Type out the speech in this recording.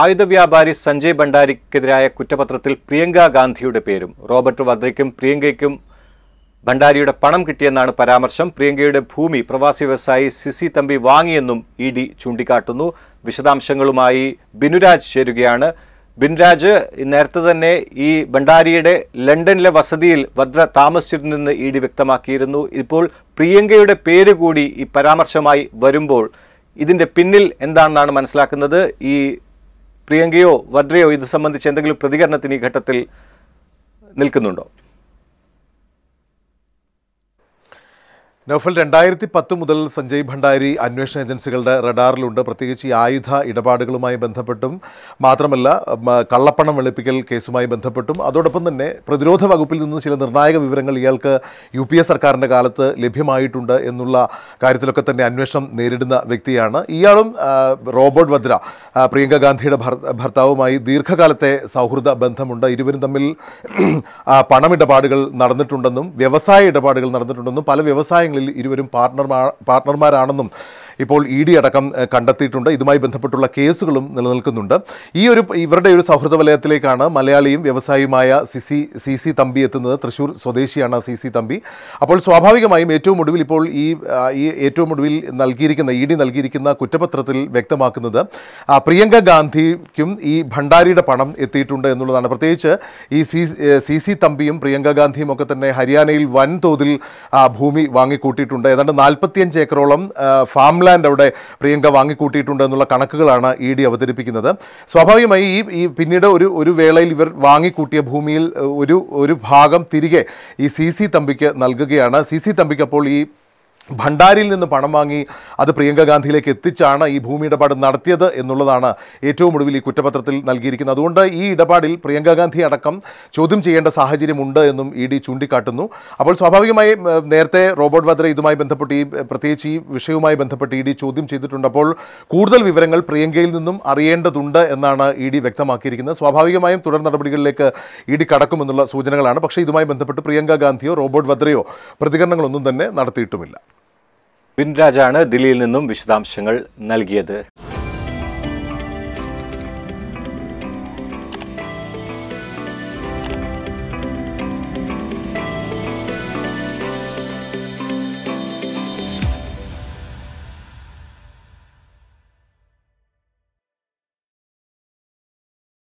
ആയുധ വ്യാപാരി സഞ്ജയ് ഭണ്ഡാരിക്കെതിരായ കുറ്റപത്രത്തിൽ പ്രിയങ്ക ഗാന്ധിയുടെ പേരും റോബർട്ട് വദ്രയ്ക്കും പ്രിയങ്കയ്ക്കും ഭണ്ഡാരിയുടെ പണം കിട്ടിയെന്നാണ് പരാമർശം പ്രിയങ്കയുടെ ഭൂമി പ്രവാസി വ്യവസായി സിസി തമ്പി വാങ്ങിയെന്നും ഇ ഡി ചൂണ്ടിക്കാട്ടുന്നു വിശദാംശങ്ങളുമായി ബിനുരാജ് ചേരുകയാണ് ബിൻരാജ് നേരത്തെ തന്നെ ഈ ഭണ്ഡാരിയുടെ ലണ്ടനിലെ വസതിയിൽ വദ്ര താമസിച്ചിരുന്നെന്ന് ഇ ഡി വ്യക്തമാക്കിയിരുന്നു ഇപ്പോൾ പ്രിയങ്കയുടെ പേര് കൂടി ഈ പരാമർശമായി വരുമ്പോൾ ഇതിൻ്റെ പിന്നിൽ എന്താണെന്നാണ് മനസ്സിലാക്കുന്നത് ഈ പ്രിയങ്കയോ വദ്രയോ ഇത് സംബന്ധിച്ച് എന്തെങ്കിലും പ്രതികരണത്തിന് ഈ ഘട്ടത്തിൽ നിൽക്കുന്നുണ്ടോ നൗഫൽ രണ്ടായിരത്തി പത്ത് മുതൽ സഞ്ജയ് ഭണ്ഡാരി അന്വേഷണ ഏജൻസികളുടെ റഡാറിലുണ്ട് പ്രത്യേകിച്ച് ഈ ആയുധ ഇടപാടുകളുമായി ബന്ധപ്പെട്ടും മാത്രമല്ല കള്ളപ്പണം വെളുപ്പിക്കൽ കേസുമായി ബന്ധപ്പെട്ടും അതോടൊപ്പം തന്നെ പ്രതിരോധ വകുപ്പിൽ നിന്ന് ചില നിർണായക വിവരങ്ങൾ ഇയാൾക്ക് യു പി എ സർക്കാരിൻ്റെ കാലത്ത് ലഭ്യമായിട്ടുണ്ട് എന്നുള്ള കാര്യത്തിലൊക്കെ തന്നെ അന്വേഷണം നേരിടുന്ന വ്യക്തിയാണ് ഇയാളും റോബോട്ട് വദ്ര പ്രിയങ്ക ഗാന്ധിയുടെ ഭർത്താവുമായി ദീർഘകാലത്തെ സൗഹൃദ ബന്ധമുണ്ട് ഇരുവരും തമ്മിൽ പണമിടപാടുകൾ നടന്നിട്ടുണ്ടെന്നും വ്യവസായ ഇടപാടുകൾ നടന്നിട്ടുണ്ടെന്നും പല വ്യവസായ കാര്യങ്ങളിൽ ഇരുവരും പാർട്ണർമാ പാർട്ണർമാരാണെന്നും ഇപ്പോൾ ഇ ഡി അടക്കം കണ്ടെത്തിയിട്ടുണ്ട് ഇതുമായി ബന്ധപ്പെട്ടുള്ള കേസുകളും നിലനിൽക്കുന്നുണ്ട് ഈ ഒരു ഇവരുടെ ഒരു സൗഹൃദ വലയത്തിലേക്കാണ് മലയാളിയും വ്യവസായിയുമായ സിസി സി സി തമ്പി എത്തുന്നത് തൃശൂർ സ്വദേശിയാണ് സി സി തമ്പി അപ്പോൾ സ്വാഭാവികമായും ഏറ്റവും ഒടുവിൽ ഇപ്പോൾ ഈ ഈ ഏറ്റവും ഒടുവിൽ നൽകിയിരിക്കുന്ന ഇ ഡി നൽകിയിരിക്കുന്ന കുറ്റപത്രത്തിൽ വ്യക്തമാക്കുന്നത് പ്രിയങ്ക ഗാന്ധിക്കും ഈ ഭണ്ഡാരിയുടെ പണം എത്തിയിട്ടുണ്ട് എന്നുള്ളതാണ് പ്രത്യേകിച്ച് ഈ സി സി തമ്പിയും പ്രിയങ്ക ഗാന്ധിയും ഒക്കെ തന്നെ ഹരിയാനയിൽ വൻതോതിൽ ഭൂമി വാങ്ങിക്കൂട്ടിയിട്ടുണ്ട് ഏതാണ്ട് നാൽപ്പത്തിയഞ്ച് ഏക്കറോളം ഫാം ഫാംലാൻഡ് അവിടെ പ്രിയങ്ക വാങ്ങിക്കൂട്ടിയിട്ടുണ്ട് എന്നുള്ള കണക്കുകളാണ് ഇ ഡി അവതരിപ്പിക്കുന്നത് സ്വാഭാവികമായി ഈ ഈ പിന്നീട് ഒരു ഒരു വേളയിൽ ഇവർ വാങ്ങിക്കൂട്ടിയ ഭൂമിയിൽ ഒരു ഒരു ഭാഗം തിരികെ ഈ സി സി തമ്പിക്ക് നൽകുകയാണ് സി സി തമ്പിക്ക് അപ്പോൾ ഈ ഭണ്ഡാരിയിൽ നിന്ന് പണം വാങ്ങി അത് പ്രിയങ്ക ഗാന്ധിയിലേക്ക് എത്തിച്ചാണ് ഈ ഭൂമി ഇടപാട് നടത്തിയത് എന്നുള്ളതാണ് ഏറ്റവും ഒടുവിൽ ഈ കുറ്റപത്രത്തിൽ നൽകിയിരിക്കുന്നത് അതുകൊണ്ട് ഈ ഇടപാടിൽ പ്രിയങ്ക ഗാന്ധി അടക്കം ചോദ്യം ചെയ്യേണ്ട സാഹചര്യമുണ്ട് എന്നും ഇ ഡി ചൂണ്ടിക്കാട്ടുന്നു അപ്പോൾ സ്വാഭാവികമായി നേരത്തെ റോബോട്ട് വദ്ര ഇതുമായി ബന്ധപ്പെട്ട് ഈ പ്രത്യേകിച്ച് ഈ വിഷയവുമായി ബന്ധപ്പെട്ട് ഇ ഡി ചോദ്യം ചെയ്തിട്ടുണ്ട് അപ്പോൾ കൂടുതൽ വിവരങ്ങൾ പ്രിയങ്കയിൽ നിന്നും അറിയേണ്ടതുണ്ട് എന്നാണ് ഇ ഡി വ്യക്തമാക്കിയിരിക്കുന്നത് സ്വാഭാവികമായും തുടർ നടപടികളിലേക്ക് ഇ ഡി കടക്കുമെന്നുള്ള സൂചനകളാണ് പക്ഷേ ഇതുമായി ബന്ധപ്പെട്ട് പ്രിയങ്ക ഗാന്ധിയോ റോബോട്ട് വദ്രയോ പ്രതികരണങ്ങളൊന്നും തന്നെ നടത്തിയിട്ടുമില്ല വിൻരാജാണ് ദില്ലിയിൽ നിന്നും വിശദാംശങ്ങൾ നൽകിയത്